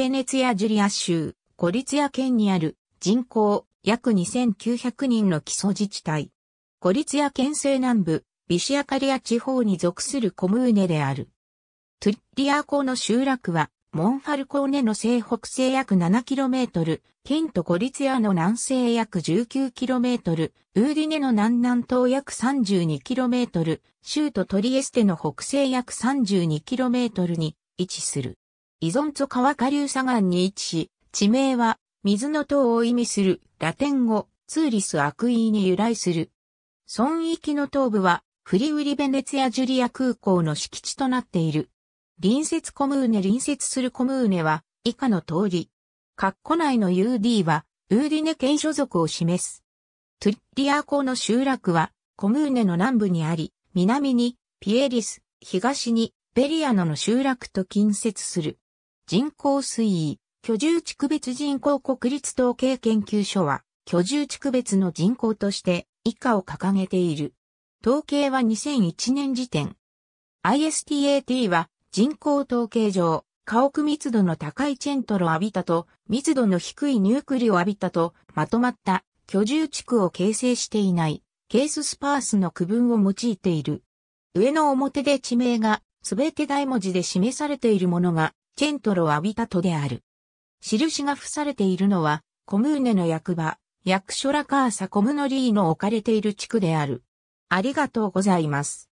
ペネツィア・ジュリア州、コリツィア県にある人口約2900人の基礎自治体。コリツィア県西南部、ビシアカリア地方に属するコムーネである。トゥッリア湖の集落は、モンファルコーネの西北西約 7km、県とコリツィアの南西約 19km、ウーディネの南南東約 32km、州都トリエステの北西約 32km に位置する。依存と川下流左岸に位置し、地名は水の塔を意味するラテン語ツーリスアクイーに由来する。村域の東部はフリウリベネツィア・ジュリア空港の敷地となっている。隣接コムーネ隣接するコムーネは以下の通り。括弧内の UD はウーディネ県所属を示す。トゥッリア港の集落はコムーネの南部にあり、南にピエリス、東にベリアノの集落と近接する。人口推移、居住地区別人口国立統計研究所は、居住地区別の人口として以下を掲げている。統計は2001年時点。ISTAT は人口統計上、家屋密度の高いチェントロアビタと密度の低いニュークリオアビタとまとまった居住地区を形成していないケーススパースの区分を用いている。上の表で地名がすべて大文字で示されているものがチェントロアビタトである。印が付されているのは、コムーネの役場、役所ラカーサコムノリーの置かれている地区である。ありがとうございます。